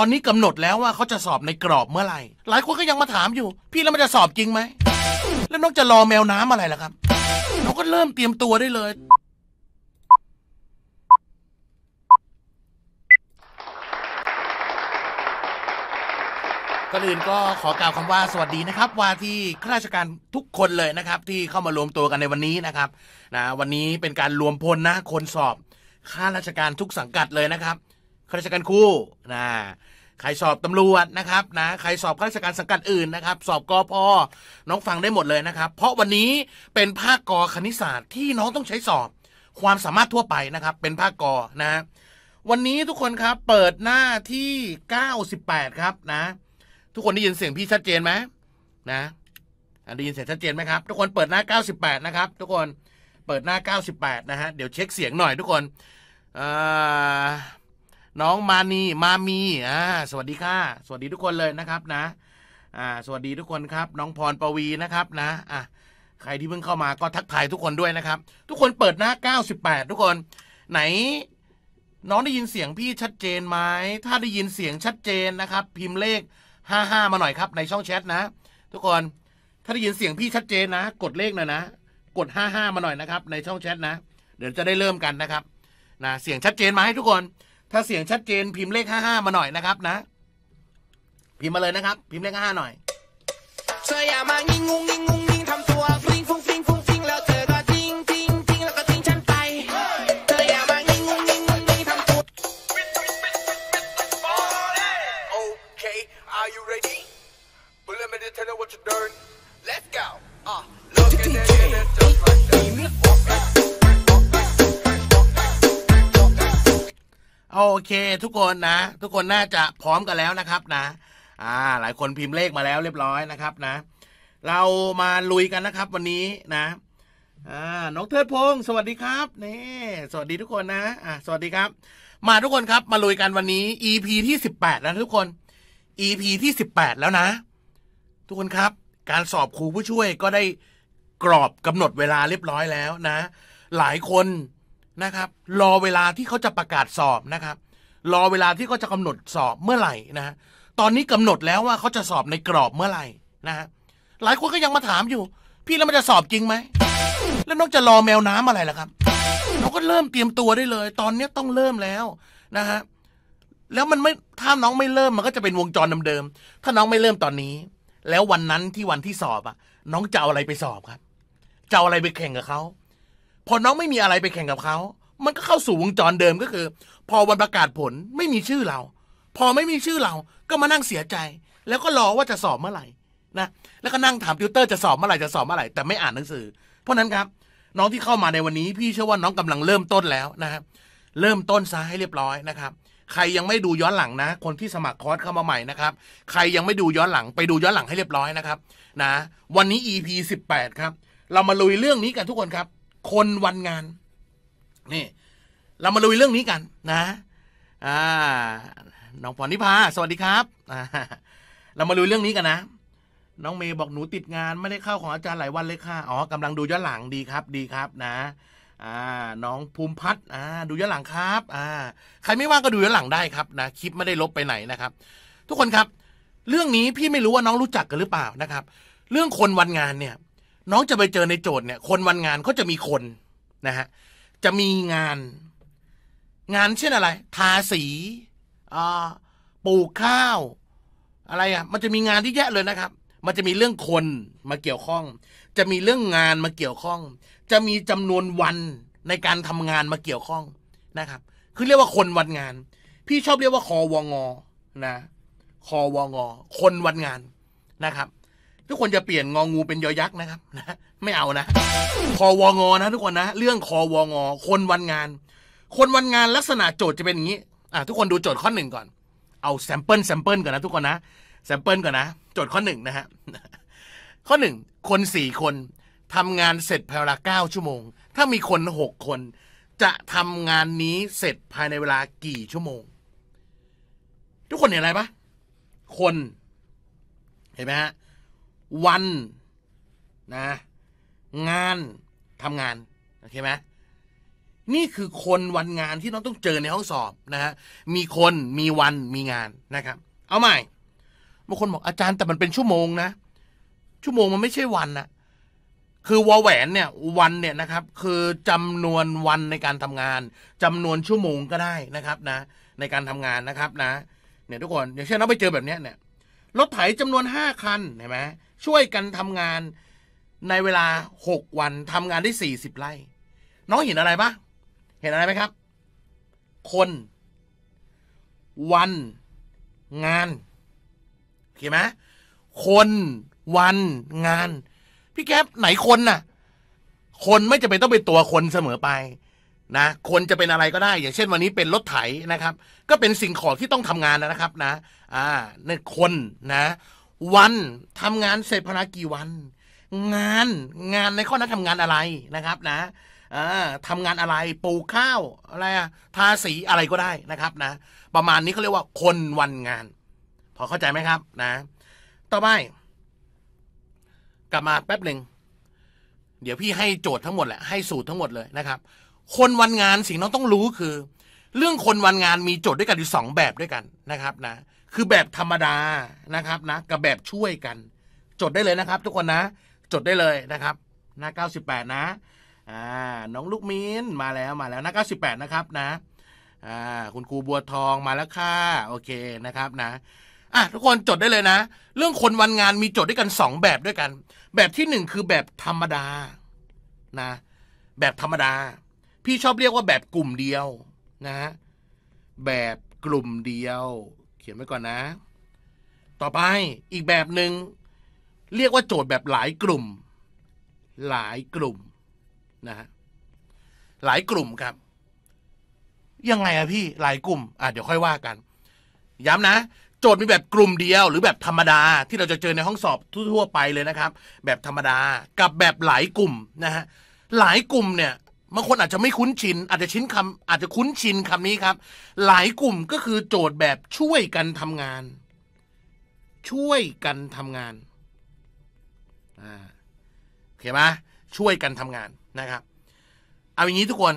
ตอนนี้กำหนดแล้วว่าเขาจะสอบในกรอบเมื่อไหร่ หลายคนก็ยังมาถามอยู่ พี่แล้วมันจะสอบจริงไหมแล้วน้องจะรอแมวน้ำอะไรล่ะครับนราก็เริ่มเตรียมตัวได้เลยก็อื่นก็ขอกล่าวคำว่าสวัสดีนะครับว่าที่ข้าราชการทุกคนเลยนะครับ ที่เข้ามารวมตัวกันในวันนี้นะครับนะวันนี้เป็นการรวมพลนะ คนสอบข้าราชการทุกสังกัดเลยนะครับข้าราชการครู่นะใครสอบตำรวจนะครับนะใครสอบข้าราชการสังกัดอื่นนะครับ สอบกอพอน้องฟังได้หมดเลยนะครับ เพราะวันนี้เป็นภาคกอคณิตศาสตร์ที่น้องต้องใช้สอบความสามารถทั่วไปนะครับ เป็นภาคกอนะ วันนี้ทุกคนครับเปิดหน้าที่ 98 ครับนะ ทุกคนได้ยินเสียงพี่ชัดเจนไหมนะได้ยินเสียงชัดเจนไหมครับ ทุกคนเปิดหน้า 98 นะครับ ทุกคนเปิดหน้า 98นะฮะเดี๋ยวเช็คเสียงหน่อย ทุกคนอ่าน้องมานีมามีอ่าสวัสดีค่ะ สวัสดีทุกคนเลยนะครับนะอ่าสวัสดีทุกคนครับ น้องพรปวีนะครับนะอ่ะใครที่เพิ่งเข้ามาก็ทักทายทุกคนด้วยนะครับ ทุกคนเปิดหน้า 98 ทุกคน ไหนน้องได้ยินเสียงพี่ชัดเจนไหมถ้าได้ยินเสียงชัดเจนนะครับพิมพ์เลข 55 มาหน่อยครับในช่องแชทนะ ทุกคนถ้าได้ยินเสียงพี่ชัดเจนนะกดเลขหน่อยนะกด 55 มาหน่อยนะครับในช่องแชทนะ เดี๋ยวจะได้เริ่มกันนะครับนะเสียงชัดเจนไหมทุกคนถ้าเสียงชัดเจนพิมพ์เลขห้าห้ามาหน่อยนะครับนะ พิมพ์มาเลยนะครับ พิมพ์เลขห้าห้าหน่อยเธออย่ามาิงงงิงงงิงทำตัวฟิงฟุ้งฟิงฟุ้งฟิงแล้วเธอก็ทิ้งทิ้งทิ้งแล้วก็ทิ้งฉันไปเธออย่ามาิงงงิงงงิงทำตัว o are you ready? l l e t me tell you what you're doing. Let's go. h โอเคทุกคนนะทุกคนน่าจะพร้อมกันแล้วนะครับนะอ่า หลายคนพิมพ์เลขมาแล้วเรียบร้อยนะครับนะ เรามาลุยกันนะครับวันนี้นะอ่าน้องเทิดพงศ์สวัสดีครับนี่ สวัสดีทุกคนนะอ่าสวัสดีครับมาทุกคนครับมาลุยกันวันนี้ EP ที่สิบแปดแล้วทุกคน EP ที่สิบแปดแล้วนะ ทุกคนครับ การสอบครูผู้ช่วยก็ได้กรอบกำหนดเวลาเรียบร้อยแล้วนะ หลายคนนะครับรอเวลาที่เขาจะประกาศสอบนะครับ รอเวลาที่เขาจะกำหนดสอบเมื่อไหร่นะฮะตอนนี้กำหนดแล้วว่าเขาจะสอบในกรอบเมื่อไหร่นะฮะหลายคนก็ยังมาถามอยู่ พี่แล้วมันจะสอบจริงไหมแล้วน้องจะรอแมวน้ำอะไรล่ะครับเราก็เริ่มเตรียมตัวได้เลย ตอนนี้ต้องเริ่มแล้วนะฮะแล้วมันไม่ถ้าน้องไม่เริ่มมันก็จะเป็นวงจรเดิมๆถ้าน้องไม่เริ่มตอนนี้ แล้ววันนั้นที่วันที่สอบอ่ะ น้องจะเอาอะไรไปสอบครับจะเอาอะไรไปแข่งกับเขาพอน้องไม่มีอะไรไปแข่งกับเขา มันก็เข้าสู่วงจรเดิมก็คือ พอวันประกาศผลไม่มีชื่อเรา พอไม่มีชื่อเราก็มานั่งเสียใจ แล้วก็รอว่าจะสอบเมื่อไหร่นะ แล้วก็นั่งถามติวเตอร์จะสอบเมื่อไหร่ จะสอบเมื่อไหร่ แต่ไม่อ่านหนังสือ เพราะนั้นครับ น้องที่เข้ามาในวันนี้พี่เชื่อว่าน้องกำลังเริ่มต้นแล้วนะครับ เริ่มต้นซะให้เรียบร้อยนะครับ ใครยังไม่ดูย้อนหลังนะ คนที่สมัครคอร์สเข้ามาใหม่นะครับ ใครยังไม่ดูย้อนหลังไปดูย้อนหลังให้เรียบร้อยนะครับ นะ วันนี้ EP 18ครับเรามาลุยเรื่องนี้กันทุกคนครับคนวันงานนี่ เรามาลุยเรื่องนี้กันนะอ่าน้องพรนิพาสวัสดีครับ เรามาลุยเรื่องนี้กันนะ น้องเมย์บอกหนูติดงาน ไม่ได้เข้าของอาจารย์หลายวันเลยค่ะอ๋อกำลังดูย้อนหลังดีครับ ดีครับ นะอ่าน้องภูมิพัฒน์อ่าดูย้อนหลังครับอ่าใครไม่ว่างก็ดูย้อนหลังได้ครับนะคลิปไม่ได้ลบไปไหนนะครับ ทุกคนครับ เรื่องนี้พี่ไม่รู้ว่าน้องรู้จักกันหรือเปล่านะครับ เรื่องคนวันงานเนี่ยน้องจะไปเจอในโจทย์เนี่ย คนวันงานเขาจะมีคนนะฮะจะมีงาน งานเช่นอะไร ทาสีปลูกข้าว อะไรอ่ะ มันจะมีงานที่แยะเลยนะครับ มันจะมีเรื่องคนมาเกี่ยวข้อง จะมีเรื่องงานมาเกี่ยวข้อง จะมีจำนวนวันในการทำงานมาเกี่ยวข้องนะครับ คือเรียกว่าคนวันงาน พี่ชอบเรียกว่าคอวงอนะคอวงอคนวันงานนะครับทุกคนจะเปลี่ยนงองูเป็นยอยักษ์นะครับนะไม่เอานะคอวองอนะทุกคนนะ เรื่องคอวองอคนวันงาน คนวันงานลักษณะโจทย์จะเป็นอย่างนี้ อ่ะทุกคนดูโจทย์ข้อหนึ่งก่อน เอาแซมเปิลแซมเปิลก่อนนะ ทุกคนนะแซมเปิลก่อนนะ โจทย์ข้อหนึ่งนะฮะ ข้อหนึ่ง คนสี่คนทำงานเสร็จภายในเก้าชั่วโมง ถ้ามีคนหกคนจะทำงานนี้เสร็จภายในเวลากี่ชั่วโมง ทุกคนเห็นอะไรปะคน เห็นไหมฮะวันนะงานทำงานโอเคไหมนี่คือคนวันงานที่น้องต้องเจอในห้องสอบนะฮะมีคนมีวันมีงานนะครับ เอาใหม่บางคนบอกอาจารย์แต่มันเป็นชั่วโมงนะชั่วโมงมันไม่ใช่วันนะคือวอแหวนเนี่ยวันเนี่ยนะครับ คือจำนวนวันในการทำงาน จำนวนชั่วโมงก็ได้นะครับนะในการทำงานนะครับนะเนี่ยทุกคนอย่างเช่นเราไปเจอแบบเนี้ยเนี่ยรถไถจำนวนห้าคันเห็นไหมช่วยกันทำงานในเวลาหกวันทำงานได้สสี่ิบไร่ น้องเห็นอะไรปะเห็นอะไรไหมครับ คน วัน งานเอเนไหมคน วัน งาน พี่แก๊ปไหนคนน่ะคนไม่จะเป็นต้องเป็นตัวคนเสมอไปนะคนจะเป็นอะไรก็ได้ อย่างเช่น วันนี้เป็นรถไถนะครับ ก็เป็นสิ่งของที่ต้องทำงานนะครับ นะ อ่านี่คนนะวันทำงานเสร็จภายกี่วัน งานงานในข้อนั้นทำงานอะไรนะครับ นะทำงานอะไร ปลูกข้าวอะไรอะทาสีอะไรก็ได้นะครับ นะ ประมาณนี้เขาเรียกว่าคนวันงาน พอเข้าใจไหมครับ นะ ต่อไปกลับมาแป๊บหนึ่ง เดี๋ยวพี่ให้โจทย์ทั้งหมดแหละให้สูตรทั้งหมดเลยนะครับ คนวันงานสิ่งน้องต้องรู้คือ เรื่องคนวันงานมีโจทย์ด้วยกันอยู่สองแบบด้วยกันนะครับ นะคือแบบธรรมดานะครับนะกับแบบช่วยกัน จดได้เลยนะครับทุกคนนะ จดได้เลยนะครับหน้า98นะอ่าน้องลูกมินมาแล้วมาแล้วหน้า98นะครับนะอ่าคุณครูบัวทองมาแล้วค่ะโอเคนะครับนะอ่ะทุกคนจดได้เลยนะ เรื่องคนวันงานมีจดด้วยกัน 2 แบบด้วยกัน แบบที่ 1 คือแบบธรรมดานะ แบบธรรมดา พี่ชอบเรียกว่าแบบกลุ่มเดียวนะแบบกลุ่มเดียวขียนไว้ก่อนนะ ต่อไปอีกแบบหนึง่งเรียกว่าโจทย์แบบหลายกลุ่ม หลายกลุ่มนะฮะ หลายกลุ่มครับ ยังไงอะพี่ หลายกลุ่ม อ่ะเดี๋ยวค่อยว่ากัน ย้ำนะ โจทย์มีแบบกลุ่มเดียว หรือแบบธรรมดาที่เราจะเจอในห้องสอบทั่วไปเลยนะครับ แบบธรรมดากับแบบหลายกลุ่มนะฮะ หลายกลุ่มเนี่ยบางคนอาจจะไม่คุ้นชิน อาจจะชินคำอาจจะคุ้นชินคำนี้ครับ หลายกลุ่มก็คือ โจทย์แบบช่วยกันทำงาน ช่วยกันทำงานโอเคไหมช่วยกันทำงานนะครับเอาอย่างนี้ทุกคน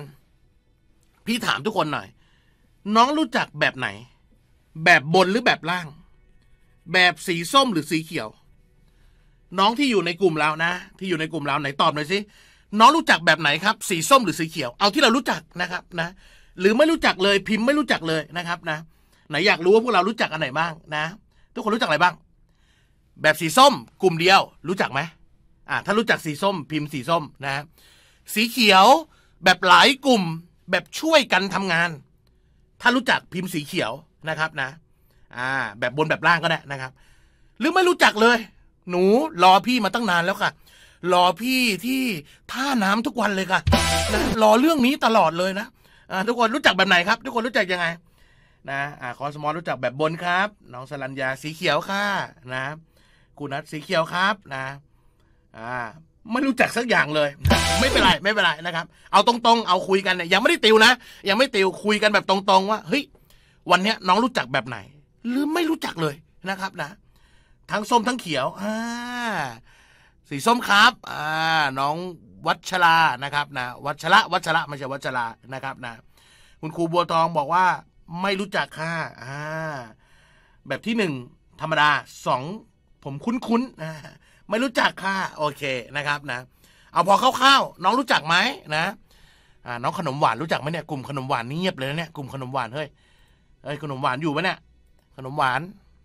พี่ถามทุกคนหน่อย น้องรู้จักแบบไหน แบบบนหรือแบบล่าง แบบสีส้มหรือสีเขียวน้องที่อยู่ในกลุ่มเรานะ ที่อยู่ในกลุ่มเราไหนตอบหน่อยสิน้องรู้จักแบบไหนครับ สีส้มหรือสีเขียวเอาที่เรารู้จักนะครับนะ หรือไม่รู้จักเลยพิมพ์ไม่รู้จักเลยนะครับนะ ไหนอยากรู้ว่า พวกเรารู้จักอันไหนบ้างนะ ทุกคนรู้จักอะไรบ้าง แบบสีส้มกลุ่มเดียว รู้จักไหมอ่าถ้ารู้จักสีส้ม พิมพ์สีส้มนะ สีเขียวแบบหลายกลุ่มแบบช่วยกันทำงาน ถ้ารู้จักพิมพ์สีเขียวนะครับนะอ่าแบบบนแบบล่างก็ได้นะครับ หรือไม่รู้จักเลย หนูรอพี่มาตั้งนานแล้วค่ะรอ พี่ที่ท่าน้ำทุกวันเลยค่ะนะรอเรื่องนี้ตลอดเลยนะทุกคนรู้จักแบบไหนครับทุกคนรู้จักยังไงนะอ่าคอสมอลรู้จักแบบบนครับ น้องสลัญญาสีเขียวค่ะนะกูนัทสีเขียวครับนะอ่าไม่รู้จักสักอย่างเลย ไม่เป็นไรไม่เป็นไรนะครับ เอาตรงๆ เอาคุยกันเนี่ยยังไม่ได้ติวนะยังไม่ติวคุยกันแบบตรง ๆว่า เฮ้ยวันเนี้ยน้องรู้จักแบบไหน หรือไม่รู้จักเลยนะครับนะ ทั้งส้มทั้งเขียวอ่าสีส้มครับ อ่า น้องวัชรานะครับนะ วัชระ วัชระไม่ใช่วัชรานะครับ นะ คุณครูบัวทองบอกว่าไม่รู้จักค่ะอ่า แบบที่หนึ่งธรรมดาสองผมคุ้นคุ้นะไม่รู้จักค่ะโอเคนะครับนะ เอาพอคร่าวๆ น้องรู้จักไหมนะ อ่า น้องขนมหวานรู้จักไหมเนี่ยกลุ่มขนมหวานนี่เงียบเลยนะเนี่ยกลุ่มขนมหวานเฮ้ยเฮ้ยขนมหวานอยู่ไหมเนี่ยขนมหวาน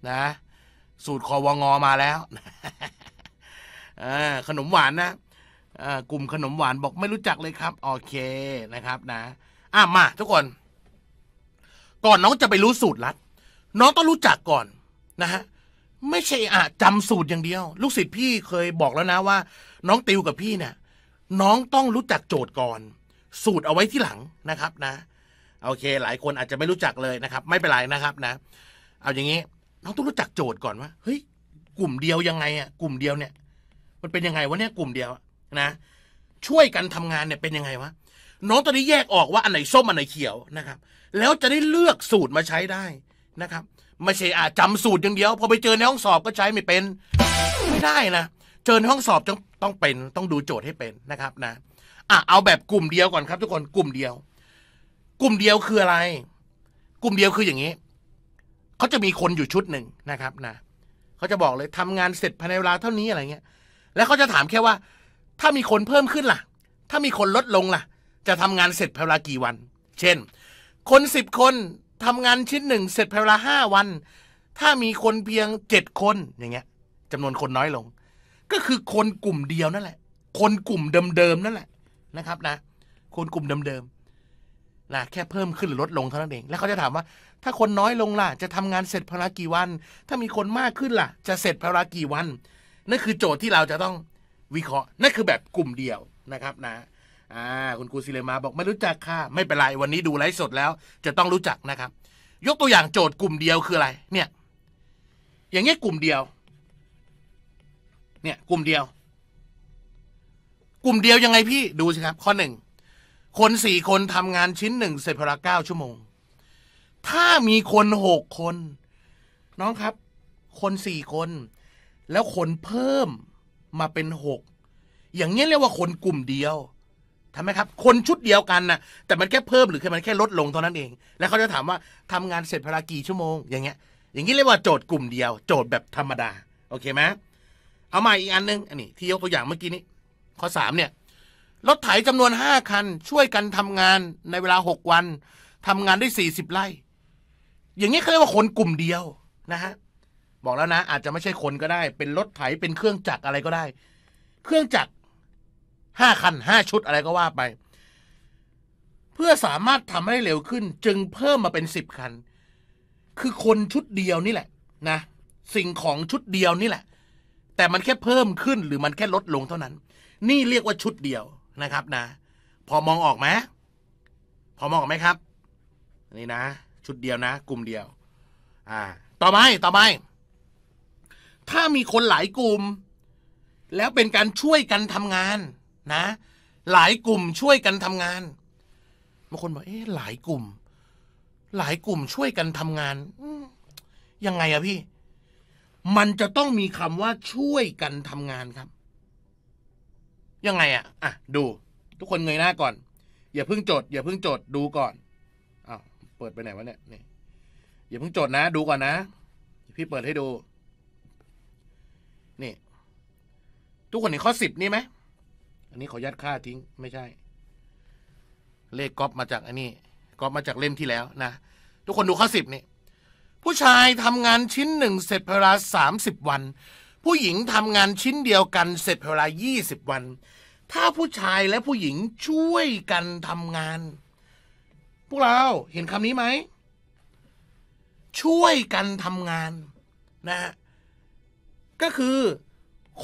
นะ สูตรคอวงอมาแล้วขนมหวานนะกลุ่มขนมหวานบอกไม่รู้จักเลยครับ โอเคนะครับ นะอ่ะ มาทุกคน ก่อนน้องจะไปรู้สูตรลัดน้องต้องรู้จักก่อนนะฮะไม่ใช่อะจำสูตรอย่างเดียว ลูกศิษย์พี่เคยบอกแล้วนะว่า น้องติวกับพี่เนี่ยน้องต้องรู้จักโจทย์ก่อน สูตรเอาไว้ที่หลังนะครับ นะโอเค หลายคนอาจจะไม่รู้จักเลยนะครับ ไม่เป็นไรนะครับ นะ เอาอย่างนี้น้องต้องรู้จักโจทย์ก่อนว่าเฮ้ย กลุ่มเดียวยังไงอะกลุ่มเดียวเนี่ยมันเป็นยังไงวะเนี่ยกลุ่มเดียวนะ ช่วยกันทำงานเนี่ยเป็นยังไงวะน้องตอนนี้แยกออกว่าอันไหนส้มอันไหนเขียวนะครับ แล้วจะได้เลือกสูตรมาใช้ได้นะครับไม่ใช่อาจำสูตรอย่างเดียว พอไปเจอในห้องสอบก็ใช้ไม่เป็นไม่ได้นะเจอในห้องสอบต้องเป็นต้องดูโจทย์ให้เป็นนะครับนะอ่ะเอาแบบกลุ่มเดียวก่อนครับทุกคนกลุ่มเดียว กลุ่มเดียวคืออะไร กลุ่มเดียวคืออย่างนี้เขาจะมีคนอยู่ชุดหนึ่งนะครับนะเขาจะบอกเลยทำงานเสร็จภายในเวลาเท่านี้อะไรเงี้ยแล้วเขาจะถามแค่ว่า ถ้ามีคนเพิ่มขึ้นล่ะ ถ้ามีคนลดลงล่ะ จะทำงานเสร็จภายเวลากี่วัน เช่น คนสิบคนทำงานชิ้นหนึ่ง เสร็จภายเวลาห้าวัน ถ้ามีคนเพียงเจ็ดคนอย่างเงี้ยจำนวนคนน้อยลง ก็คือคนกลุ่มเดียวนั่นแหละ คนกลุ่มเดิมๆนั่นแหละนะครับนะคนกลุ่มเดิมๆนะแค่เพิ่มขึ้นหรือลดลงเท่านั้นเอง แล้วเขาจะถามว่า ถ้าคนน้อยลงล่ะ จะทำงานเสร็จภายในกี่วัน ถ้ามีคนมากขึ้นล่ะ จะเสร็จภายในกี่วันนั่นคือโจทย์ที่เราจะต้องวิเคราะห์นั่นคือแบบกลุ่มเดียวนะครับ นะอ่า คุณครูซิเลมาบอกไม่รู้จักค่ะ ไม่เป็นไรวันนี้ดูไลฟ์สดแล้ว จะต้องรู้จักนะครับ ยกตัวอย่างโจทย์กลุ่มเดียวคืออะไร เนี่ย อย่างเงี้ยกลุ่มเดียว เนี่ย กลุ่มเดียว กลุ่มเดียวยังไงพี่ดูสิครับ ข้อหนึ่งคนสี่คนทำงานชิ้นหนึ่ง เสร็จภายในเก้าชั่วโมง ถ้ามีคนหกคน น้องครับ คนสี่คนแล้วคนเพิ่มมาเป็นหก อย่างนี้เรียกว่าคนกลุ่มเดียว ทำไหมครับ คนชุดเดียวกันนะแต่มันแค่เพิ่มหรือแค่มันแค่ลดลงเท่านั้นเอง แล้วเขาจะถามว่าทำงานเสร็จภารากี่ชั่วโมง อย่างเงี้ย อย่างนี้เรียกว่าโจทย์กลุ่มเดียว โจทย์แบบธรรมดา โอเคไหมเอาใหม่อีกอันนึงอันนี้ ที่ยกตัวอย่างเมื่อกี้นี้ ข้อสามเนี่ยรถไถจำนวนห้าคัน ช่วยกันทำงานในเวลาหกวัน ทำงานได้สี่สิบไร่อย่างนี้เขาเรียกว่าคนกลุ่มเดียวนะฮะบอกแล้วนะอาจจะไม่ใช่คนก็ได้ เป็นรถไถเป็นเครื่องจักรอะไรก็ได้ เครื่องจักรห้าคันห้าชุดอะไรก็ว่าไป เพื่อสามารถทำให้เร็วขึ้น จึงเพิ่มมาเป็นสิบคัน คือคนชุดเดียวนี่แหละนะสิ่งของชุดเดียวนี่แหละ แต่มันแค่เพิ่มขึ้น หรือมันแค่ลดลงเท่านั้น นี่เรียกว่าชุดเดียวนะครับ นะพอมองออกไหมพอมองออกไหมครับนี่นะ ชุดเดียวนะ กลุ่มเดียว อ่า ต่อไปต่อไปถ้ามีคนหลายกลุ่ม แล้วเป็นการช่วยกันทำงาน นะ หลายกลุ่มช่วยกันทำงานบางคนบอกเอ๊ะหลายกลุ่ม หลายกลุ่มช่วยกันทำงานยังไงอะพี่ มันจะต้องมีคำว่าช่วยกันทำงานครับ ยังไงอะอ่ะ ดู ทุกคนเงยหน้าก่อนอย่าเพิ่งจด อย่าเพิ่งจดดูก่อนอ้าวเปิดไปไหนวะเนี่ยนี่ อย่าเพิ่งจดนะ ดูก่อนนะพี่เปิดให้ดูนี่ ทุกคนเห็นข้อสิบนี่ไหม อันนี้ ขอยัดค่าทิ้ง ไม่ใช่ เลขก๊อปมาจากอันนี้ก๊อปมาจากเล่มที่แล้วนะทุกคนดูข้อสิบนี่ผู้ชายทำงานชิ้นหนึ่ง เสร็จเวลาสามสิบวัน ผู้หญิงทำงานชิ้นเดียวกัน เสร็จเวลายี่สิบวัน ถ้าผู้ชายและผู้หญิงช่วยกันทำงาน พวกเราเห็นคำนี้ไหมช่วยกันทำงาน นะฮะก็คือ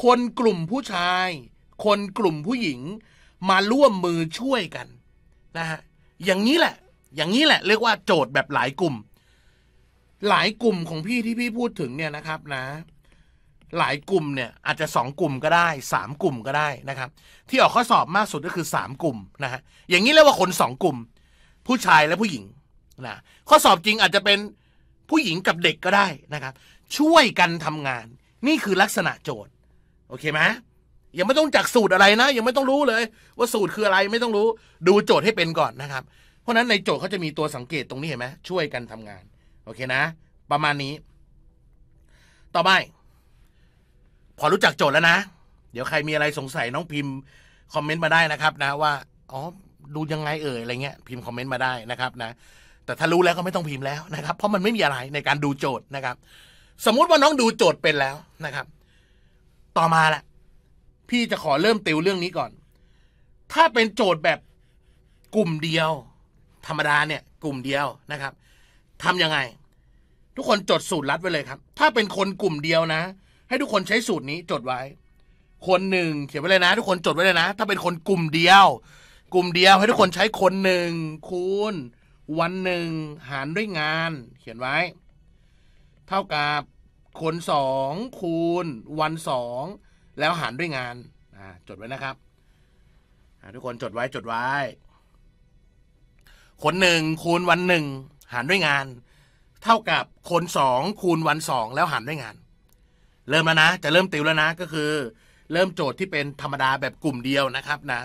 คนกลุ่มผู้ชาย คนกลุ่มผู้หญิงมาร่วมมือช่วยกันนะฮะอย่างนี้แหละ อย่างนี้แหละเรียกว่าโจทย์แบบหลายกลุ่ม หลายกลุ่มของพี่ที่พี่พูดถึงเนี่ยนะครับนะหลายกลุ่ม เนี่ย อาจจะ 2 กลุ่มก็ได้3กลุ่มก็ได้นะครับที่ออกข้อสอบมากสุดก็คือ3กลุ่มนะฮะอย่างนี้เรียกว่าคน2กลุ่ม ผู้ชายและผู้หญิงนะข้อสอบจริงอาจจะเป็นผู้หญิงกับเด็กก็ได้นะครับ ช่วยกันทำงานนี่ คือลักษณะโจทย์โอเคไหมยังไม่ต้องจักสูตรอะไรนะยังไม่ต้องรู้เลย ว่าสูตรคืออะไรไม่ต้องรู้ ดูโจทย์ให้เป็นก่อนนะครับ เพราะนั้นในโจทย์เขาจะมีตัวสังเกตตรงนี้เห็นไหมช่วยกันทำงานโอเคนะ ประมาณนี้ ต่อไปพอรู้จักโจทย์แล้วนะ เดี๋ยวใครมีอะไรสงสัยน้องพิมพ์คอมเมนต์มาได้นะครับ นะว่าอ๋อดูยังไงเอ่ยอะไรเงี้ยพิมพ์คอมเมนต์มาได้นะครับนะ แต่ถ้ารู้แล้วก็ไม่ต้องพิมพ์แล้วนะครับ เพราะมันไม่มีอะไรในการดูโจทย์นะครับสมมุติว่าน้องดูโจทย์เป็นแล้วนะครับ ต่อมาแหละพี่จะขอเริ่มติวเรื่องนี้ก่อน ถ้าเป็นโจทย์แบบกลุ่มเดียว ธรรมดาเนี่ย กลุ่มเดียวนะครับทำยังไง ทุกคนจดสูตรลัดไว้เลยครับ ถ้าเป็นคนกลุ่มเดียวนะ ให้ทุกคนใช้สูตรนี้จดไว้ คนหนึ่งเขียนไว้เลยนะ ทุกคนจดไว้เลยนะ ถ้าเป็นคนกลุ่มเดียว กลุ่มเดียว ให้ทุกคนใช้คนหนึ่งคูณ วันหนึ่งหารด้วยงาน เขียนไว้เท่ากับูน2คูณวัน 2 แล้วหารด้วยงานจดไว้นะครับทุกคนจดไว้จดไว้คนหนึ่งคูณวันหนึ่งหารด้วยงาน เท่ากับคน2คูณวัน 2 แล้วหารด้วยงาน เริ่มแล้วนะจะเริ่มติวแล้วนะก็คือ เริ่มโจทย์ที่เป็นธรรมดาแบบกลุ่มเดียวนะครับนะ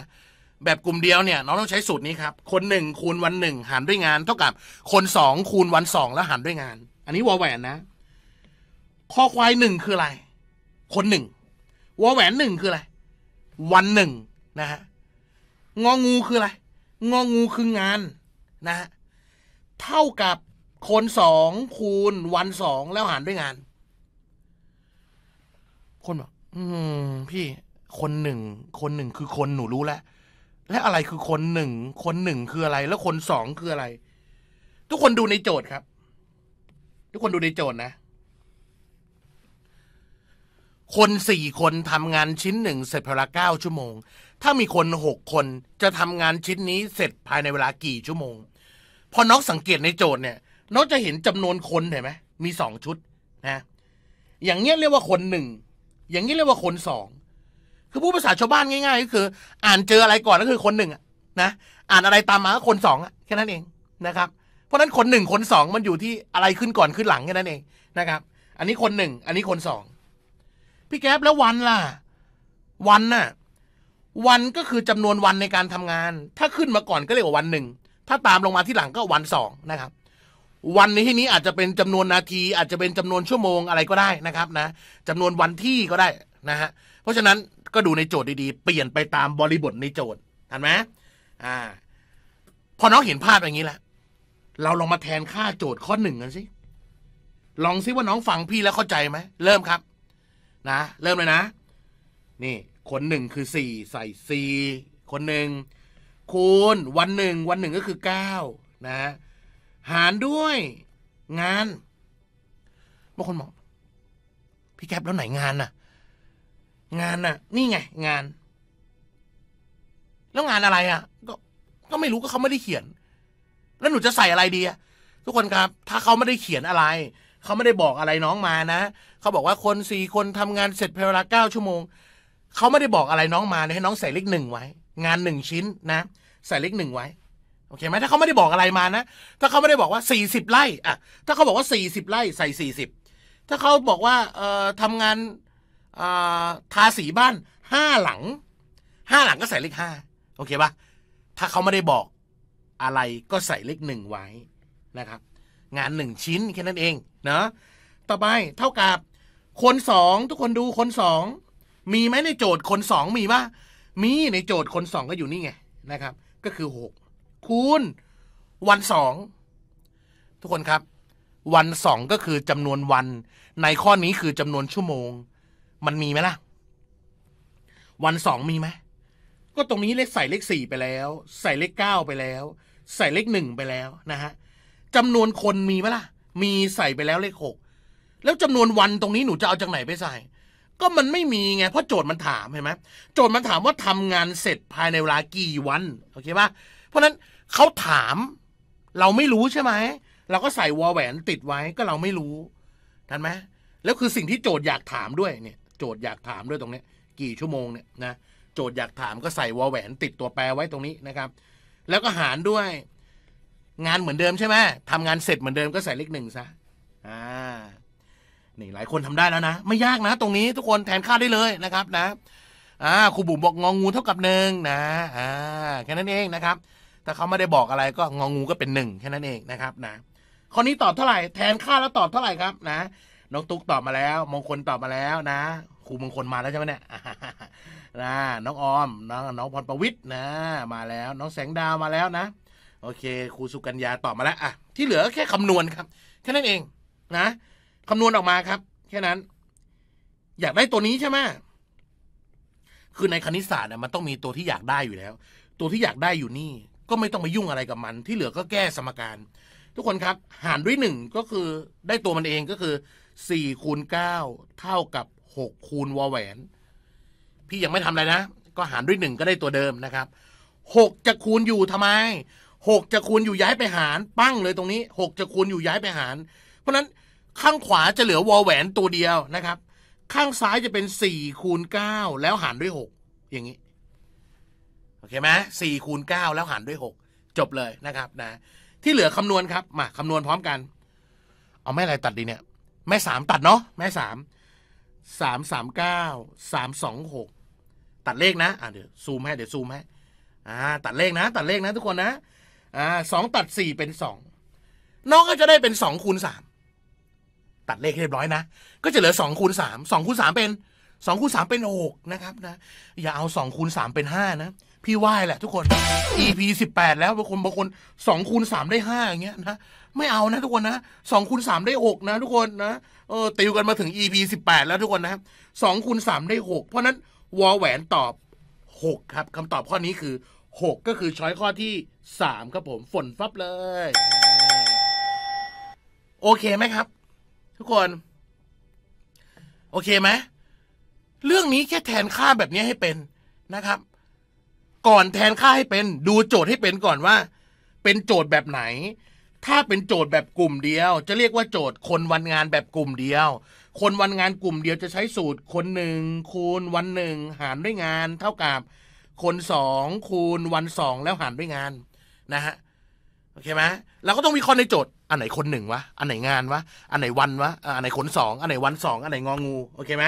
แบบกลุ่มเดียวเนี่ยน้องต้องใช้สูตรนี้ครับคนหนึ่งคูณวันหนึ่งหารด้วยงาน เท่ากับคนสองคูณวันสองแล้วหารด้วยงาน อันนี้วอลแหวนนะคอควายหนึ่งคืออะไร คนหนึ่งวอแหวนหนึ่งคืออะไร วันหนึ่งนะฮะ งองูคืออะไร งองูคืองาน นะฮะ เท่ากับคนสองคูณวันสองแล้วหารด้วยงาน คนบอกอืมพี่ คนหนึ่งคนหนึ่งคือคน หนูรู้แล้ว และอะไรคือคนหนึ่ง คนหนึ่งคืออะไร แล้วคนสองคืออะไร ทุกคนดูในโจทย์ครับ ทุกคนดูในโจทย์นะคนสี่คนทำงานชิ้นหนึ่ง เสร็จภายในเก้าชั่วโมง ถ้ามีคนหกคนจะทำงานชิ้นนี้เสร็จภายในเวลากี่ชั่วโมง พอน้องสังเกตในโจทย์เนี่ยน้องจะเห็นจำนวนคนเห็นไหม มีสองชุดนะ อย่างเงี้ยเรียกว่าคนหนึ่ง อย่างนี้เรียกว่าคนสอง คือผู้ภาษาชาวบ้านง่ายๆก็คืออ่านเจออะไรก่อนก็คือคนหนึ่งนะ อ่านอะไรตามมาก็คนสองแค่นั้นเองนะครับ เพราะนั้นคนหนึ่งคนสองมันอยู่ที่อะไรขึ้นก่อนขึ้นหลังแค่นั้นเองนะครับ อันนี้คนหนึ่ง อันนี้คนสองพี่แก๊บแล้ววันล่ะ วันน่ะวันก็คือจำนวนวันในการทำงาน ถ้าขึ้นมาก่อนก็เรียกว่าวันหนึ่งถ้าตามลงมาที่หลังก็วันสองนะครับ วันในที่นี้อาจจะเป็นจำนวนนาที อาจจะเป็นจำนวนชั่วโมงอะไรก็ได้นะครับ นะจำนวนวันที่ก็ได้นะฮะเพราะฉะนั้นก็ดูในโจทย์ดีๆ เปลี่ยนไปตามบริบทในโจทย์ทันไหมอ่า พอน้องเห็นภาพอย่างนี้แล้วเราลองมาแทนค่าโจทย์ข้อหนึ่งกันสิลองซิว่าน้องฟังพี่แล้วเข้าใจไหมเริ่มครับนะเริ่มเลยนะ นี่คนหนึ่งคือสี่ใส่สี่คนหนึ่งคูณวันหนึ่งวันหนึ่งก็คือเก้านะ หารด้วย งานบางคนบอกพี่แก๊ปแล้วไหนงานน่ะ งานน่ะ นี่ไงงานแล้วงานอะไร อ่ะ ก็ก็ไม่รู้ก็เขาไม่ได้เขียน แล้วหนูจะใส่อะไรดีอ่ะทุกคนครับ ถ้าเขาไม่ได้เขียนอะไรเขาไม่ได้บอกอะไรน้องมานะ เขาบอกว่าคนสี่คนทำงานเสร็จเวลาเก้าชั่วโมง เขาไม่ได้บอกอะไรน้องมา ให้น้องใส่เลขหนึ่งไว้ งานหนึ่งชิ้นนะ ใส่เลขหนึ่งไว้ โอเคไหม ถ้าเขาไม่ได้บอกอะไรมานะ ถ้าเขาไม่ได้บอกว่าสี่สิบไร่อะถ้าเขาบอกว่าสี่สิบไร่ใส่สี่สิบถ้าเขาบอกว่า เอ่อทำงานเอ่อทาสีบ้านห้าหลังห้าหลังก็ใส่เลขห้าโอเคปะถ้าเขาไม่ได้บอกอะไรก็ใส่เลขหนึ่งไว้ นะครับ งานหนึ่งชิ้นแค่นั้นเองนะต่อไปเท่ากับคนสองทุกคนดูคนสองมีไหมในโจทย์ คนสองมีปะมีในโจทย์คนสองก็อยู่นี่ไงนะครับก็คือหกคูณ วันสองทุกคนครับ วันสองก็คือจำนวนวัน ในข้อนี้คือจำนวนชั่วโมง มันมีไหมล่ะวันสองมีไหมก็ตรงนี้เลขใส่เลขสี่ไปแล้ว ใส่เลขเก้าไปแล้ว ใส่เลขหนึ่งไปแล้วนะฮะจำนวนคนมีไหมล่ะมีใส่ไปแล้วเลขหกแล้วจำนวนวันตรงนี้หนูจะเอาจากไหนไปใส่ ก็มันไม่มีไงเพราะโจทย์มันถามเห็นไหมโจทย์มันถามว่าทำงานเสร็จภายในเวลากี่วันโอเคปะเพราะนั้นเขาถามเราไม่รู้ใช่ไหม เราก็ใส่วอลแหวนติดไว้ก็เราไม่รู้ทันไหมแล้วคือสิ่งที่โจทย์อยากถามด้วยเนี่ยโจทย์อยากถามด้วยตรงนี้กี่ชั่วโมงเนี่ยนะโจทย์อยากถามก็ใส่วอลแหวนติดตัวแปรไว้ตรงนี้นะครับ แล้วก็หารด้วยงานเหมือนเดิมใช่ไหมทำงานเสร็จเหมือนเดิมก็ใส่เลขหนึ่งซะ อ่า นี่หลายคนทำได้แล้วนะ ไม่ยากนะ ตรงนี้ทุกคนแทนค่าได้เลยนะครับ นะ อ่า ครูบุ๋มบอกงองงูเท่ากับหนึ่งนะ อ่า แค่นั้นเองนะครับถ้าเขาไม่ได้บอกอะไรก็งองงูก็เป็นหนึ่งแค่นั้นเองนะครับ นะคนนี้ตอบเท่าไหร่แทนค่าแล้วตอบเท่าไหร่ครับ นะ น้องตุ๊กตอบมาแล้ว มงคลตอบมาแล้วนะ ครูมงคลมาแล้วใช่ไหมเนี่ยนะน้องออม น้องน้องพรประวิทย์นะ มาแล้ว น้องแสงดาวมาแล้วนะโอเคครูสุกัญญาตอบมาแล้วอ่ะที่เหลือแค่คำนวณครับ แค่นั้นเองนะคำนวณออกมาครับ แค่นั้น อยากได้ตัวนี้ใช่ไหมคือในคณิตศาสตร์มันต้องมีตัวที่อยากได้อยู่แล้ว ตัวที่อยากได้อยู่นี่ก็ไม่ต้องไปยุ่งอะไรกับมัน ที่เหลือก็แก้สมการ ทุกคนครับ หารด้วยหนึ่งก็คือได้ตัวมันเองก็คือสี่คูณเก้าเท่ากับหกคูณวอแหวน พี่ยังไม่ทำอะไรนะก็หารด้วยหนึ่งก็ได้ตัวเดิมนะครับหกจะคูณอยู่ทำไมหกจะคูณอยู่ย้ายไปหาร ปั้งเลยตรงนี้หกจะคูณอยู่ย้ายไปหาร เพราะนั้นข้างขวาจะเหลือวอแหวนตัวเดียวนะครับ ข้างซ้ายจะเป็นสี่คูณเก้าแล้วหารด้วยหกอย่างนี้โอเคไหมสี่คูณเก้าแล้วหารด้วยหกจบเลยนะครับ นะ ที่เหลือคำนวณครับมาคำนวณพร้อมกัน เอาแม่อะไรตัดดีเนี่ย แม่สามตัดเนาะแม่สามสามสามเก้าสามสองหกตัดเลขนะอ่ะเดี๋ยวซูมให้เดี๋ยวซูมให้อ่าตัดเลขนะ ตัดเลขนะทุกคนนะอ่าสองตัดสี่เป็นสองน้องก็จะได้เป็นสองคูณสามตัดเลขเรียบร้อยนะ ก็จะเหลือสองคูณสามสองคูณสามเป็นสองคูณสามเป็นหกนะครับนะอย่าเอาสองคูณสามเป็นห้านะ พี่ว่าแหละทุกคน EP สิบแปดแล้วบางคนบางคนสองคูณสามได้ห้าอย่างเงี้ยนะไม่เอานะ ทุกคนนะสองคูณสามได้หกนะทุกคนนะเออติวกันมาถึง EP สิบแปดแล้วทุกคนนะสองคูณสามได้หกเพราะนั้นวอแหวนตอบหกครับคำตอบข้อนี้คือหกก็คือช้อยข้อที่สามครับผมฝนฟับเลยโอเคไหมครับ ทุกคนโอเคไหมเรื่องนี้แค่แทนค่าแบบนี้ให้เป็นนะครับ ก่อนแทนค่าให้เป็นดูโจทย์ให้เป็นก่อนว่า เป็นโจทย์แบบไหน ถ้าเป็นโจทย์แบบกลุ่มเดียว จะเรียกว่าโจทย์คนวันงานแบบกลุ่มเดียว คนวันงานกลุ่มเดียวจะใช้สูตรคนหนึ่งคูณวันหนึ่งหารด้วยงานเท่ากับคนสอง คูณวันสองแล้วหารด้วยงานนะฮะโอเคไหมเราก็ต้องมีคนในโจทย์อันไหนคนหนึ่งวะอันไหนงานวะอันไหนวันวะอันไหนคนสองอันไหนวันสองอันไหนงองู โอเคไหม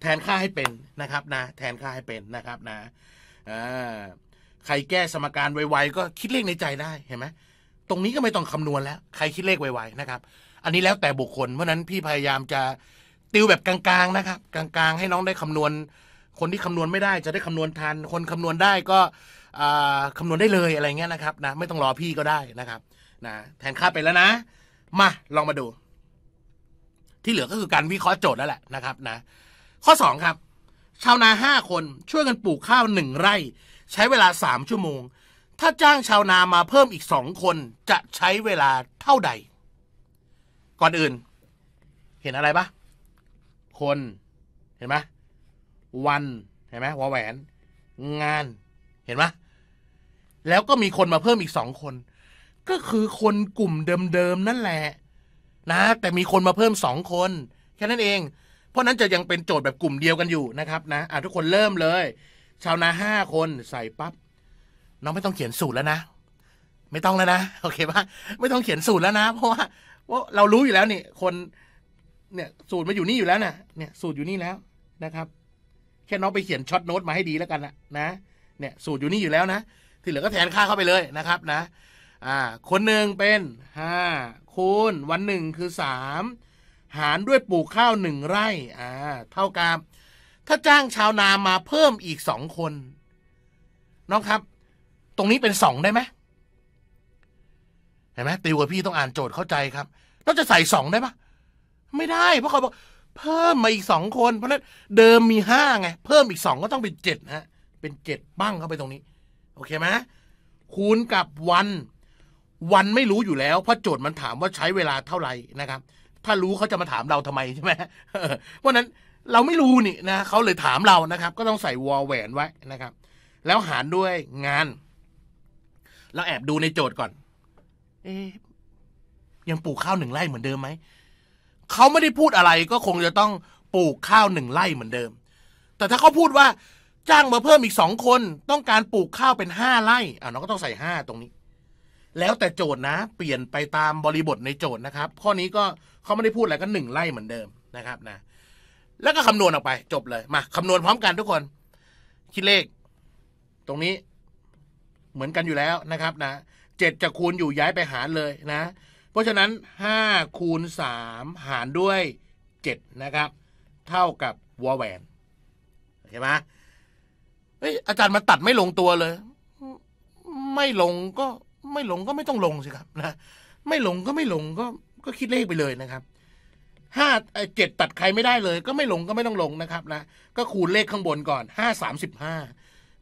แทนค่าให้เป็นนะครับนะ แทนค่าให้เป็นนะครับนะอ่าใครแก้สมการไวๆก็คิดเลขในใจได้เห็นไหมตรงนี้ก็ไม่ต้องคำนวณแล้ว ใครคิดเลขไวๆนะครับ อันนี้แล้วแต่บุคคลเพราะนั้นพี่พยายามจะติวแบบกลางๆ นะครับ กลางๆ ให้น้องได้คำนวณคนที่คำนวณไม่ได้จะได้คำนวณทัน คนคำนวณได้ก็คำนวณได้เลยอะไรเงี้ยนะครับนะไม่ต้องรอพี่ก็ได้นะครับนะแทนค่าไปแล้วนะมาลองมาดู ที่เหลือก็คือการวิเคราะห์โจทย์แล้วแหละนะครับนะ ข้อ2ครับชาวนาห้าคนช่วยกันปลูกข้าวหนึ่งไร่ ใช้เวลาสามชั่วโมง ถ้าจ้างชาวนามาเพิ่มอีกสองคนจะใช้เวลาเท่าใด ก่อนอื่น เห็นอะไรปะคนเห็นไหมวันเห็นไหมวแหวน งานเห็นไหมแล้วก็มีคนมาเพิ่มอีกสองคน ก็คือคนกลุ่มเดิมๆนั่นแหละนะแต่มีคนมาเพิ่มสองคน แค่นั้นเอง เพราะนั้นจะยังเป็นโจทย์แบบกลุ่มเดียวกันอยู่นะครับ นะอ่ะทุกคนเริ่มเลย ชาวนาห้าคนใส่ปับ๊บน้องไม่ต้องเขียนสูตรแล้วนะ ไม่ต้องแล้วนะโอเคปะไม่ต้องเขียนสูตรแล้วนะ เพราะว่าว่าเรารู้อยู่แล้วนี่คน เนี่ยสูตรมาอยู่นี่อยู่แล้วนะ่ะ เนี่ย สูตรอยู่นี่แล้วนะครับแค่น้องไปเขียนช็อตโน้ตมาให้ดีแล้วกันนะ เนี่ยสูตรอยู่นี่ อยู่แล้วนะ ที่เหลือก็แทนค่าเข้าไปเลยนะครับ นะอ่าคนหนึ่งเป็นห้าคูณวันหนึ่งคือสามหารด้วยปลูกข้าวหนึ่งไร่อ่าเท่ากับถ้าจ้างชาวนามาเพิ่มอีกสองคน น้องครับ ตรงนี้เป็นสองได้ไหมเห็นไหมติวกับพี่ต้องอ่านโจทย์เข้าใจครับเราจะใส่สองได้ปะไม่ได้ เพราะเขาบอกเพิ่มมาอีกสองคน เพราะนั้นเดิมมีห้าไง เพิ่มอีกสองก็ต้องเป็นเจ็ดฮะเป็นเจ็ดปั้งเข้าไปตรงนี้ โอเคไหมคูณกับวัน วันไม่รู้อยู่แล้ว เพราะโจทย์มันถามว่าใช้เวลาเท่าไหร่นะครับ ถ้ารู้เขาจะมาถามเราทำไมใช่ไหมเพราะนั้นเราไม่รู้นี่นะเขาเลยถามเรานะครับ ก็ต้องใส่วอลแหวนไว้นะครับ แล้วหารด้วยงานเราแอบดูในโจทย์ก่อน เอ๊ยังปลูกข้าวหนึ่งไร่เหมือนเดิมไหมเขาไม่ได้พูดอะไรก็คงจะต้องปลูกข้าวหนึ่งไร่เหมือนเดิม แต่ถ้าเขาพูดว่าจ้างมาเพิ่มอีกสองคนต้องการปลูกข้าวเป็นห้าไร่อ่าน้องก็ต้องใส่ห้าตรงนี้ แล้วแต่โจทย์นะ เปลี่ยนไปตามบริบทในโจทย์นะครับข้อนี้ก็เขาไม่ได้พูดอะไรก็หนึ่งไร่เหมือนเดิมนะครับ นะ แล้วก็คำนวณออกไปจบเลยมาคำนวณพร้อมกันทุกคน คิดเลขตรงนี้เหมือนกันอยู่แล้วนะครับ นะเจ็ดจะคูณอยู่ย้ายไปหารเลยนะเพราะฉะนั้น5คูณ3หารด้วย7นะครับ เท่ากับวัวแหวนเใ็นไหมเอ้ย อาจารย์มาตัดไม่ลงตัวเลย ไม่ลงก็ไม่ลงก็ไม่ต้องลงสิครับนะ ไม่ลงก็ไม่ลงก็ก็คิดเลขไปเลยนะครับ ห้าเจ็ดตัดใครไม่ได้เลย ก็ไม่ลงก็ไม่ต้องลงนะครับ นะก็คูณเลขข้างบนก่อนห้าสามสิบห้า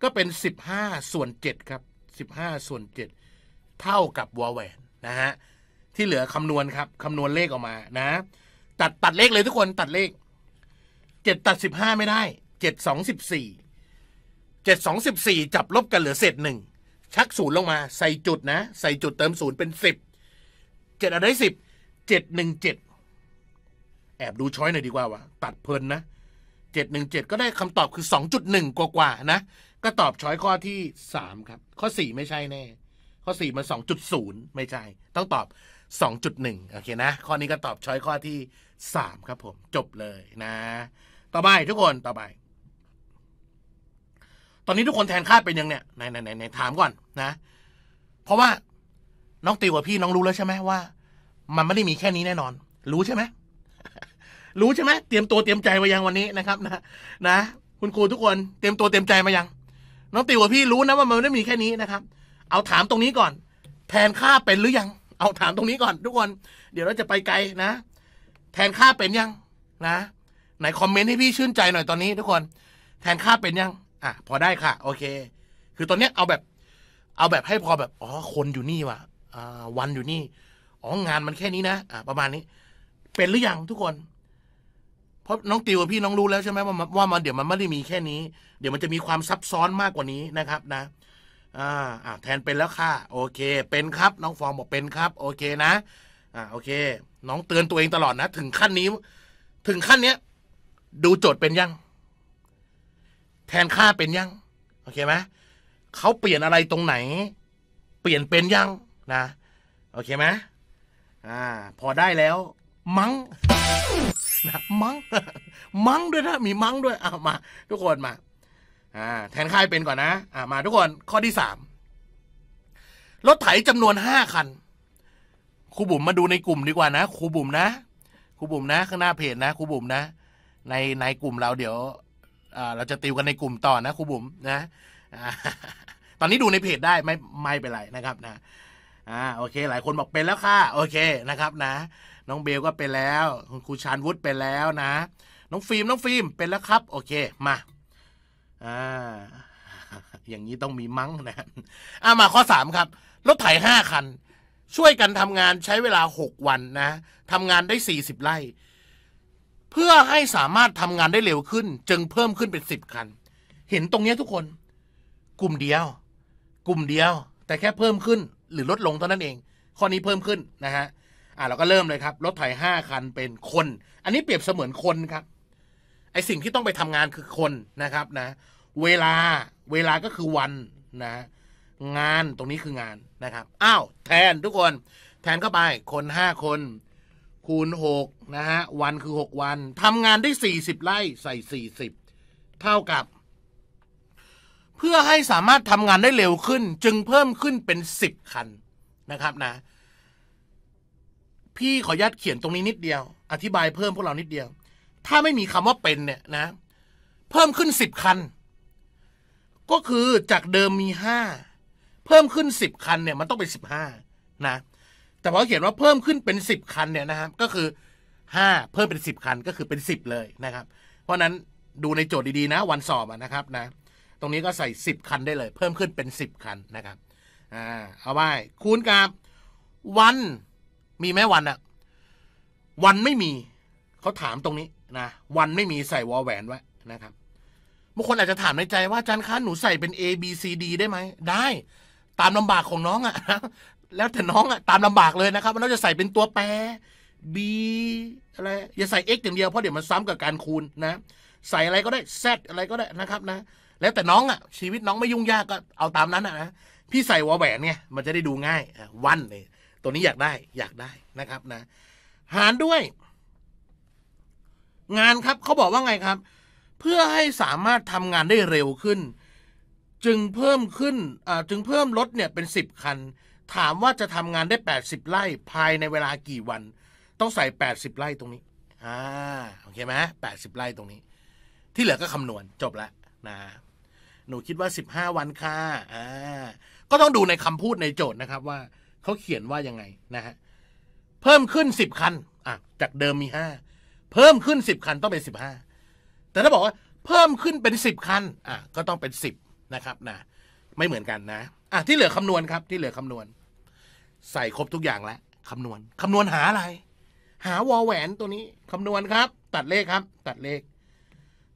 ก็เป็นสิบห้า ส่วนเจ็ดครับ สิบห้า ส่วนเจ็ด เท่ากับวัวแหวน นะฮะที่เหลือคำนวณครับ คำนวณเลขออกมานะตัดตัดเลขเลยทุกคนตัดเลขเจ็ดตัดสิบห้าไม่ได้เจ็ดสองสิบสี่เจ็ดสองสิบสี่จับลบกันเหลือเศษหนึ่งชักศูนย์ลงมาใส่จุดนะ ใส่จุดเติมศูนย์เป็นสิบเจ็ดอะไรสิบเจ็ดหนึ่งเจ็ดแอบดูช้อยหน่อยดีกว่าวะตัดเพลินนะเจ็ดหนึ่งเจ็ดก็ได้คำตอบคือสองจุดหนึ่งกว่าๆนะ ก็ตอบช้อยข้อที่สามครับ ข้อสี่ไม่ใช่แน่ ข้อสี่มันสองจุดศูนย์ไม่ใช่ ต้องตอบสองจุดหนึ่งโอเคนะข้อนี้ก็ตอบช้อยข้อที่สามครับ ผมจบเลยนะ ต่อไปทุกคนต่อไป ตอนนี้ทุกคนแทนค่าเป็นยังเนี่ยไหนไหนไหนถามก่อนนะ เพราะว่า น้องติวกับพี่น้องรู้แล้วใช่ไหมว่ามันไม่ได้มีแค่นี้แน่นอน รู้ใช่ไหมรู้ใช่ไหมเตรียมตัวเตรียมใจมายังวันนี้นะครับ นะนะคุณครูทุกคน เตรียมตัวเตรียมใจมายัง น้องติวกับพี่รู้นะว่ามันไม่ได้มีแค่นี้นะครับ เอาถามตรงนี้ก่อน แทนค่าเป็นหรือยังเอาถามตรงนี้ก่อน ทุกคน เดี๋ยวเราจะไปไกลนะ แทนค่าเป็นยังนะไหนคอมเมนต์ให้พี่ชื่นใจหน่อยตอนนี้ ทุกคน แทนค่าเป็นยังอ่ะพอได้ค่ะ โอเค คือตอนเนี้ยเอาแบบ เอาแบบให้พอแบบอ๋อคนอยู่นี่ว่ะอ่าวันอยู่นี่อ๋องานมันแค่นี้นะอ่าประมาณนี้ เป็นหรือยังทุกคน เพราะน้องติวพี่น้องรู้แล้วใช่ไหมว่าว่ามันเดี๋ยวมันไม่ได้มีแค่นี้ เดี๋ยวมันจะมีความซับซ้อนมากกว่านี้นะครับ นะอ่าอ่าแทนเป็นแล้วค่ะ โอเค เป็นครับ น้องฟองบอกเป็นครับ โอเคนะอ่าโอเค น้องเตือนตัวเองตลอดนะ ถึงขั้นนี้ ถึงขั้นเนี้ย ดูโจทย์เป็นยัง แทนค่าเป็นยังโอเคไหมเขาเปลี่ยนอะไรตรงไหน เปลี่ยนเป็นยังนะ โอเคไหมอ่า พอได้แล้ว มัง้งนะมัง้งมั้งด้วยนะมีมั้งด้วยเอามา ทุกคนมาอแทนค่ายเป็นก่อนนะ อ่ามาทุกคน ข้อที่สามรถไถจำนวนห้าคันครูบุ๋มมาดูในกลุ่มดีกว่านะครูบุ๋มนะครูบุ๋มนะข้างหน้าเพจนะครูบุ๋มนะ ในในกลุ่มเราเดี๋ยวอ่าเราจะติวกันในกลุ่มต่อนะครูบุ๋มนะตอนนี้ดูในเพจได้ไม่ไม่เป็นไรนะครับนะอ่าโอเค หลายคนบอกเป็นแล้วค่ะ โอเคนะครับ นะ น้องเบลก็เป็นแล้วคุณครูชานวุฒิเป็นแล้วนะน้องฟิล์มน้องฟิล์มเป็นแล้วครับโอเค มาอ่าอย่างนี้ต้องมีมั้งนะอ่ามาข้อสามครับรถไถห้าคัน ช่วยกันทำงานใช้เวลาหกวันนะทำงานได้สี่สิบไร่เพื่อให้สามารถทำงานได้เร็วขึ้น จึงเพิ่มขึ้นเป็นสิบคัน เห็นตรงนี้ทุกคน กลุ่มเดียว กลุ่มเดียว แต่แค่เพิ่มขึ้น หรือลดลงเท่านั้นเองข้อนี้เพิ่มขึ้นนะฮะอ่าเราก็เริ่มเลยครับ รถไถห้าคันเป็นคน อันนี้เปรียบเสมือนคนครับไอสิ่งที่ต้องไปทำงานคือคนนะครับนะ เวลาเวลาก็คือวันนะ งานตรงนี้คืองานนะครับ อ้าวแทนทุกคน แทนเข้าไปคนห้าคน คูณหกนะฮะ วันคือหกวันทำงานได้สี่สิบไร่ใส่สี่สิบเท่ากับ เพื่อให้สามารถทำงานได้เร็วขึ้น จึงเพิ่มขึ้นเป็นสิบคันนะครับนะพี่ขอยัดเขียนตรงนี้นิดเดียว อธิบายเพิ่มพวกเรานิดเดียวถ้าไม่มีคำว่าเป็นเนี่ยนะ เพิ่มขึ้นสิบคัน ก็คือจากเดิมมีห้าเพิ่มขึ้นสิบคัน เนี่ย มันต้องเป็นสิบห้านะแต่พอเขียนว่าเพิ่มขึ้นเป็นสิบคันเนี่ยนะครับ ก็คือห้าเพิ่มเป็นสิบคันก็คือเป็นสิบเลยนะครับ เพราะนั้นดูในโจทย์ดีๆนะ วันสอบนะครับ นะ ตรงนี้ก็ใส่สิบคันได้เลย เพิ่มขึ้นเป็นสิบคันนะครับ อ่า เอาไว้คูณกับ วันมีไหมวันอะวันไม่มีเขาถามตรงนี้นะวันไม่มีใส่วอลแหวนไว้นะครับบางคนอาจจะถามในใจว่าอาจารย์คะหนูใส่เป็น A B C D ได้ไหมได้ตามลำบากของน้องอะ่ะแล้วแต่น้องอะ่ะตามลำบากเลยนะครับ่านจะใส่เป็นตัวแปร B อะไรอย่าใส่ X อย่างเดียวเพราะเดี๋ยวมันซ้ำกับการคูณนะใส่อะไรก็ได้ Z อะไรก็ได้นะครับนะแล้วแต่น้องอะ่ะชีวิตน้องไม่ยุ่งยากก็เอาตามนั้นอ่ะนะพี่ใส่วอลแหวนเนี่ยมันจะได้ดูง่ายวันเลยตัวนี้อยากได้อยากได้นะครับนะหารด้วยงานครับเขาบอกว่าไงครับ เพื่อให้สามารถทำงานได้เร็วขึ้น จึงเพิ่มขึ้นจึงเพิ่มรถเนี่ยเป็น 10 คัน ถามว่าจะทำงานได้ 80ไร่ภายในเวลากี่วัน ต้องใส่ 80ไร่ตรงนี้ อ่าโอเคไหมแปดสิบไร่ตรงนี้ ที่เหลือก็คำนวณจบละนะ หนูคิดว่าสิบห้าวันค่ะอ่า ก็ต้องดูในคำพูดในโจทย์นะครับว่า เขาเขียนว่ายังไงนะฮะเพิ่มขึ้นสิบคันอ่ะจากเดิมมีห้าเพิ่มขึ้นสิบคันต้องเป็นสิบห้า แต่ถ้าบอกว่า เพิ่มขึ้นเป็นสิบคันอ่ะ ก็ต้องเป็นสิบนะครับ นะ ไม่เหมือนกันนะ อ่ะ ที่เหลือคำนวณครับ ที่เหลือคำนวณ ใส่ครบทุกอย่างแล้วคำนวณคำนวณหาอะไร หาวอแหวนตัวนี้คำนวณครับ ตัดเลขครับ ตัดเลข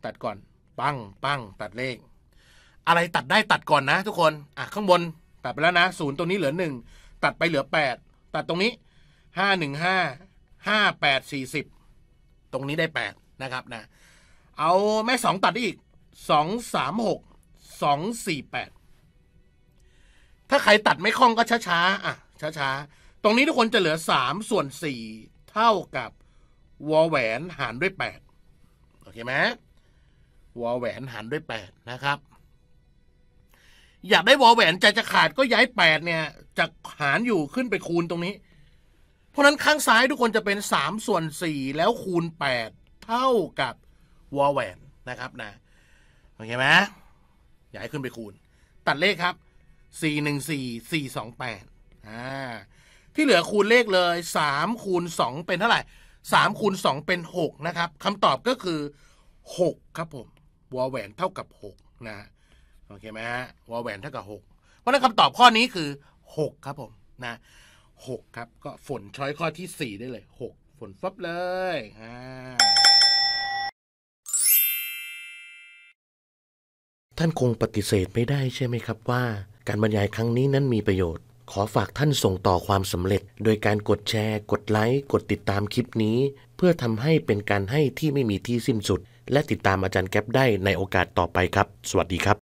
ตัดก่อน ปัง ปัง ตัดเลข อะไรตัดได้ตัดก่อนนะทุกคนอ่ะ ข้างบนตัดไปแล้วนะศูนย์ตัวนี้เหลือหนึ่งตัดไปเหลือแปดตัดตรงนี้ห้าหนึ่งห้าห้าแปดสี่สิบตรงนี้ได้ 8 นะครับนะ เอาแม่ 2 ตัดอีก 2 3 6 2 4 8 ถ้าใครตัดไม่คล่องก็ช้าๆอ่ะช้า ๆ ตรงนี้ทุกคนจะเหลือ3ส่วน4เท่ากับวอแหวนหารด้วย 8 โอเคไหมวอแหวนหารด้วย 8 นะครับ อยากได้วอแหวนใจจะขาดก็ย้าย 8 เนี่ยจากหารอยู่ขึ้นไปคูณตรงนี้เพราะนั้นข้างซ้ายทุกคนจะเป็น3ส่วน4แล้วคูณ 8 เท่ากับวอลแวนนะครับนะโอเคไหมอย่าให้ขึ้นไปคูณ ตัดเลขครับ 4 1 4 4 2 8อ่าที่เหลือคูณเลขเลย 3 คูณ 2เป็นเท่าไหร่3คูณ 2 เป็น 6 นะครับคำตอบก็คือ 6 ครับผมวอลแวนเท่ากับ 6 นะโอเคไหมฮะวอลแวนเท่ากับ 6 เพราะนั้นคำตอบข้อนี้คือ 6 ครับผมนะหกครับ ก็ฝนช้อยข้อที่สี่ได้เลยหกฝนฟับเลยฮ่าท่านคงปฏิเสธไม่ได้ใช่ไหมครับว่า การบรรยายครั้งนี้นั้นมีประโยชน์ ขอฝากท่านส่งต่อความสำเร็จโดยการกดแชร์ กดไลค์กดติดตามคลิปนี้ เพื่อทำให้เป็นการให้ที่ไม่มีที่สิ้นสุด และติดตามอาจารย์แก๊ปได้ในโอกาสต่อไปครับ สวัสดีครับ